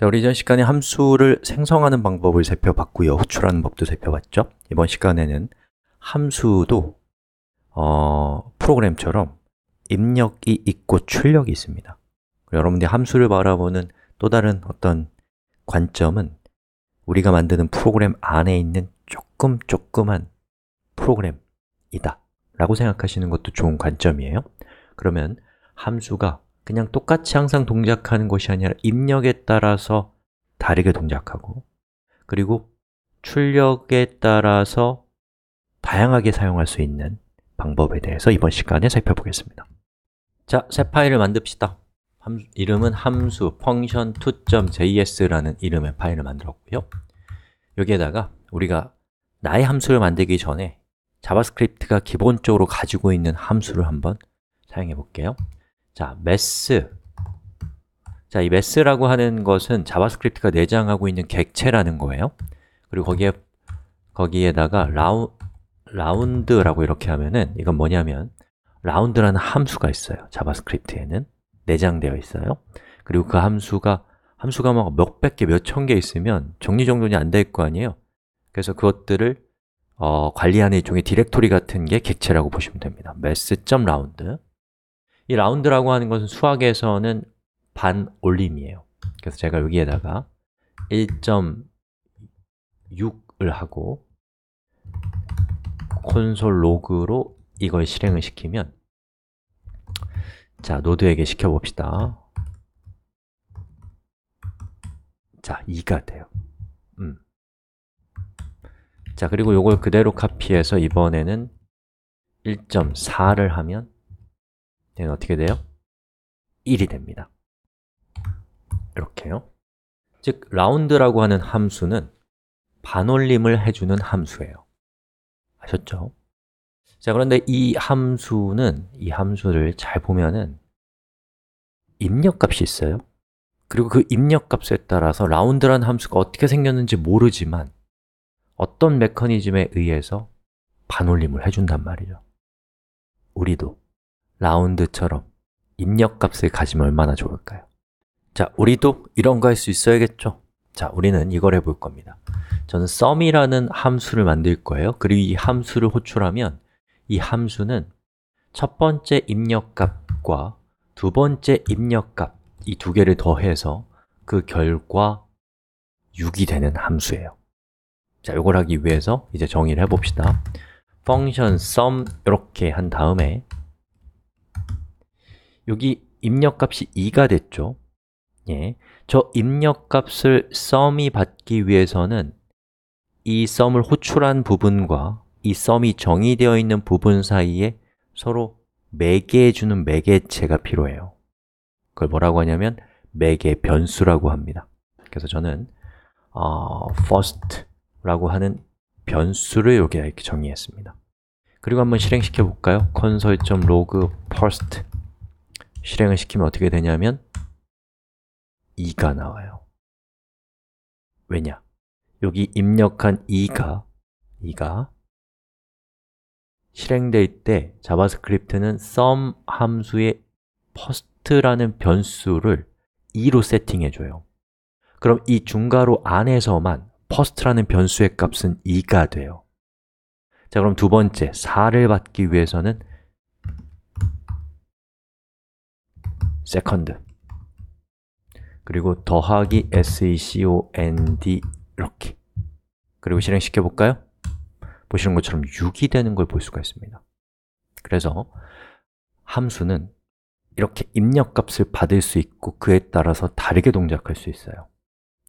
자, 우리 이전 시간에 함수를 생성하는 방법을 살펴봤고요. 호출하는 법도 살펴봤죠. 이번 시간에는 함수도 어, 프로그램처럼 입력이 있고 출력이 있습니다. 여러분들이 함수를 바라보는 또 다른 어떤 관점은 우리가 만드는 프로그램 안에 있는 조금 조그만 프로그램이다 라고 생각하시는 것도 좋은 관점이에요. 그러면 함수가 그냥 똑같이 항상 동작하는 것이 아니라 입력에 따라서 다르게 동작하고 그리고 출력에 따라서 다양하게 사용할 수 있는 방법에 대해서 이번 시간에 살펴보겠습니다 자, 새 파일을 만듭시다 함수, 이름은 함수 function2.js라는 이름의 파일을 만들었고요 여기에다가 우리가 나의 함수를 만들기 전에 자바스크립트가 기본적으로 가지고 있는 함수를 한번 사용해 볼게요 자, 메스 자, 이 메스라고 하는 것은 자바스크립트가 내장하고 있는 객체라는 거예요 그리고 거기에, 거기에다가 라우, 라운드라고 이렇게 하면은 이건 뭐냐면 라운드라는 함수가 있어요 자바스크립트에는 내장되어 있어요 그리고 그 함수가 함수가 막 뭐 몇백 개, 몇 천 개 있으면 정리정돈이 안 될 거 아니에요 그래서 그것들을 어, 관리하는 일종의 디렉토리 같은 게 객체라고 보시면 됩니다 메스.라운드 이 라운드라고 하는 것은 수학에서는 반 올림이에요. 그래서 제가 여기에다가 1.6을 하고 콘솔 로그로 이걸 실행을 시키면 자, 노드에게 시켜봅시다. 자, 2가 돼요. 음. 자, 그리고 이걸 그대로 카피해서 이번에는 1.4를 하면 얘는 어떻게 돼요? 1이 됩니다 이렇게요 즉, 라운드라고 하는 함수는 반올림을 해주는 함수예요 아셨죠? 자, 그런데 이 함수는, 이 함수를 잘 보면은 입력값이 있어요 그리고 그 입력값에 따라서 라운드라는 함수가 어떻게 생겼는지 모르지만 어떤 메커니즘에 의해서 반올림을 해준단 말이죠 우리도 라운드처럼 입력값을 가지면 얼마나 좋을까요? 자, 우리도 이런 거 할 수 있어야겠죠? 자, 우리는 이걸 해볼 겁니다 저는 sum이라는 함수를 만들 거예요 그리고 이 함수를 호출하면 이 함수는 첫 번째 입력값과 두 번째 입력값 이 두 개를 더해서 그 결과 6이 되는 함수예요 자, 이걸 하기 위해서 이제 정의를 해봅시다 function sum 이렇게 한 다음에 여기 입력값이 2가 됐죠? 예, 저 입력값을 썸이 받기 위해서는 이 썸을 호출한 부분과 이 썸이 정의되어 있는 부분 사이에 서로 매개해주는 매개체가 필요해요 그걸 뭐라고 하냐면 매개 변수라고 합니다 그래서 저는 어, first라고 하는 변수를 여기 에 정의했습니다 그리고 한번 실행시켜 볼까요? console.log first 실행을 시키면 어떻게 되냐면 2가 나와요 왜냐? 여기 입력한 2가 2가 실행될 때 자바스크립트는 sum 함수의 first라는 변수를 2로 세팅해줘요 그럼 이 중괄호 안에서만 first라는 변수의 값은 2가 돼요 자, 그럼 두 번째, 4를 받기 위해서는 second 그리고 더하기 second 이렇게 그리고 실행시켜 볼까요? 보시는 것처럼 6이 되는 걸 볼 수가 있습니다 그래서 함수는 이렇게 입력값을 받을 수 있고 그에 따라서 다르게 동작할 수 있어요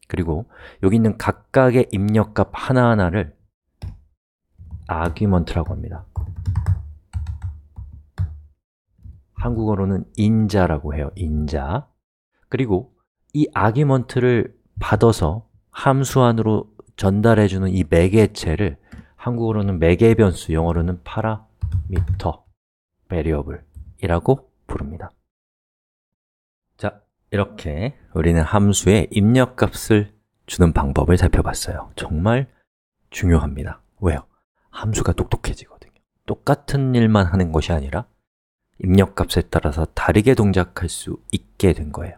그리고 여기 있는 각각의 입력값 하나하나를 a r g u m e n t 라고 합니다 한국어로는 인자라고 해요. 인자. 그리고 이 아기먼트를 받아서 함수 안으로 전달해 주는 이 매개체를 한국어로는 매개 변수, 영어로는 파라미터 variable이라고 부릅니다. 자, 이렇게 우리는 함수에 입력값을 주는 방법을 살펴봤어요. 정말 중요합니다. 왜요? 함수가 똑똑해지거든요. 똑같은 일만 하는 것이 아니라 입력값에 따라서 다르게 동작할 수 있게 된 거예요.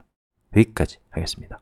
여기까지 하겠습니다.